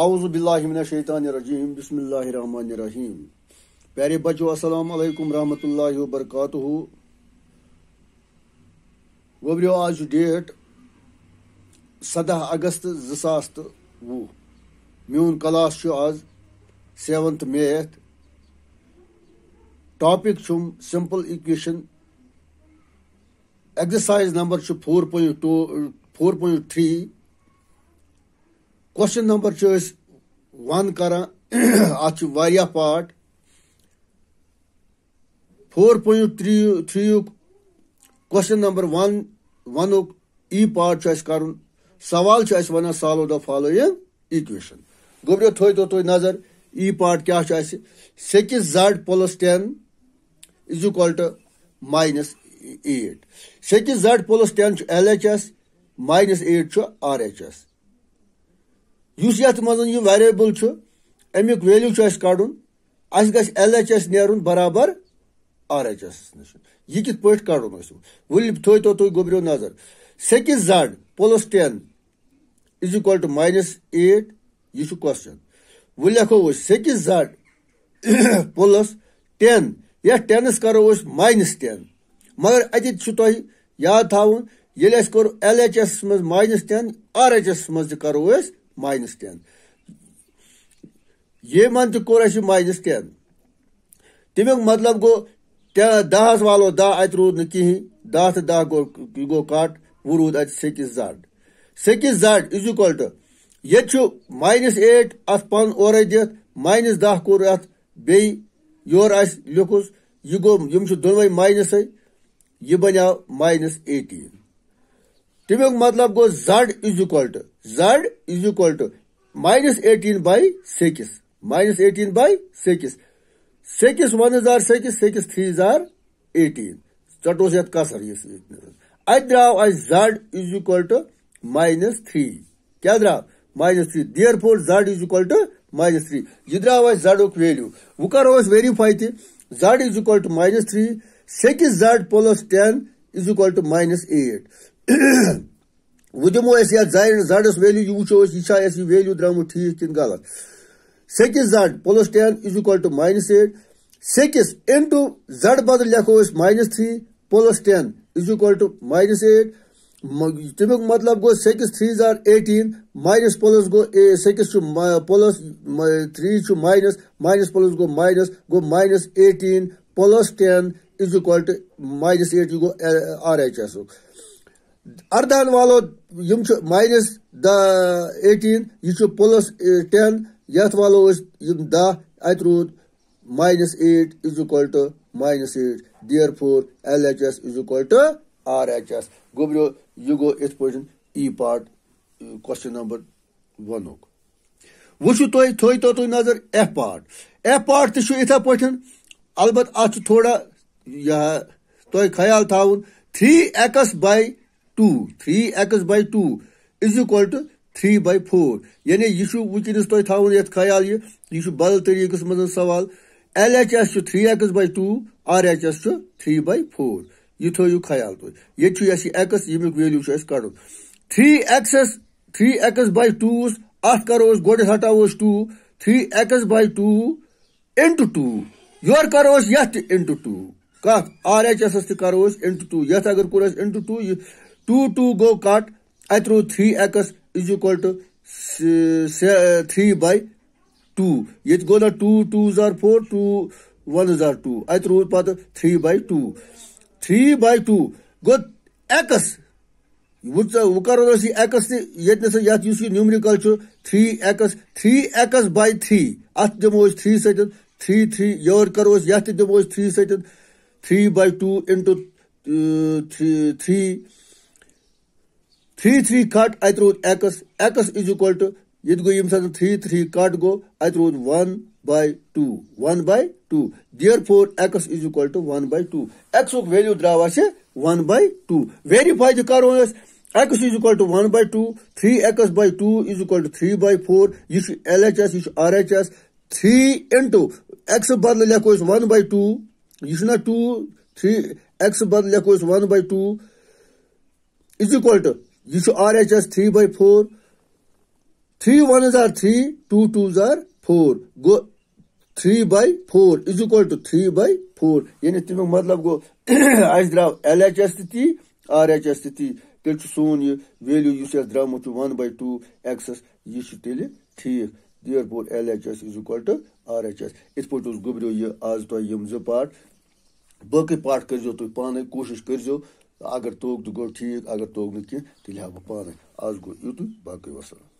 आउज़बिल्लिमिनशैतानरजीम बसमीम प्यारे बच्चों अस्सलाम वालेकुम रहमतुल्लाहि व वबरकत गोबरियो आज डेट सदह अगस्त जो सास तो वह म्यून क्लास आज सेवंथ मैथ टॉपिक चुम simple equation exercise number four point two four point three question number one कर अत part four point three three question number one one E part कर सवाल वन सालो द फॉलोइंग इक्वेशन गोब्रो थो तुम नजर E part क्या six Z plus ten is equal to minus eight six Z plus ten L H S minus eight R H S yes ये मे variable अमुक वैल्यू कड़ अस गल एच एस नराबर बराबर आर एच एस नश यह कित पे कड़ वल थो तुम गोबरो नजर six Z plus ten is equal to minus eight यह क्वेश्चन वह लेखो सिक्स जड प्लस टेन या टेनस करो माइनस टेन मगर अत याद थो ये कोर एल एच एस मज minus ten R H S मज माइनस टेन ये मन तो यमन अस माइनस टेन तमिक मतलब गो दहस वालो दह अत रूद नही दह तो दह गो यह गो कट वो रूद अत सिकिस Z six Z is equal to ये माइनस एट अत पन और दाइनस दह कोर अत बे योर यह गो यम दोनवे माइनस यह बनो माइनस एटीन तमिक मतलब गो Z is equal to Z is equal to minus eighteen by six minus eighteen by six six one जार सिक्स सिक्स थ्री जार एटीन चटोस ये कसर इस अत द्राव अ Z is equal to minus three क्या द्रा minus three therefore Z is equal to minus three यह द्राव अ वैल्यू वो करो वेरीफाई ते Z is equal to minus three six Z plus ten is equal to minus eight वो दमो अर जडस वैल्यू यह वो यह वैल्यू द्राम ठीक कि गलत six Z plus ten is equal to minus eight six into Z बदल लिखो minus three plus ten is equal to minus eight तमिक मतलब गो सिक्स थ्री जार एटीन माइनस प्लस गो six plus three minus minus plus गो minus गो minus eighteen plus ten is equal to minus eight यह गो आर एच एस اردہن والو یِم چھِ ماینَس دَ ایٹیٖن یہِ چھُ پٕلَس ٹٮ۪ن یَتھ والو أسۍ یِم دَہ اَتہِ روٗد minus eight is equal to minus eight therefore L H S is equal to R H S گوٚبریو یہِ گوٚو یِتھ پٲٹھۍ ای پارٹ کوسچن نمبر وَنُک وٕچھِو تُہۍ تھٲیتو تُہۍ نظر ایف پارٹ ایف پارٹ تہِ چھُ یِتھَے پٲٹھۍ البتہٕ اَتھ چھُ تھوڑا یہِ تۄہہِ خیال تھاوُن three x by two three x by two is equal to three by four यानी यह वस तुम ये तो ख्याल यह बदल तरीक तरीकस सवाल L H S three x by two R H S three by four यह थो ख्याल तुम ये एक्स यमिक वैल्यू कड़ three x three x by टूस अत करो गोड हटाव two three x by two into two योर करो ये इंटू टू कर एच एस करो इंटू टू ये अगर कोर इंटू टू टू टू गो काट अत्रो three x is equal to three by two ये गो ना टू टू जार फोर टू वन जार टू अत रोज पा three by two three by two गो एक्स वो करो एक्स तेस ये numerical three x three x by three अत दमो थ्री सत थ्री थ्री योर करो ये दमो थ्री सत three by two into three three three cut अत रूद x x is equal to ये गो यम सात थ्री थ्री कट गो अत रूद one by two one by two therefore x is equal to one by two x value द्राव one by two verify तो करो x is equal to one by two three x by two is equal to three by four यह L H S यह R H S three into x बदल लेखो one by two यह two three x बदल लेखो one by two is equal to यह R H S three by four three one जार three two two जार four गो three by four is equal to three by four यानि तमिक मतलब गो अस द्राव एल एच एस ती आर एच एस ती तेल सोन यह वैल्यू इस द्रामुत वन बाई टू एक्सस यह तेल तो ठीक therefore L H S is equal to R H S इथ पे गुबरियो यह आज तुम जो पार्ट बाकी पार्ट करो तुम तो पान कोशिश करो अगर तोग तो गो ठीक अगर तोग ना कह तेल तो हाँ बह पान आज गो यु बाकी वसलम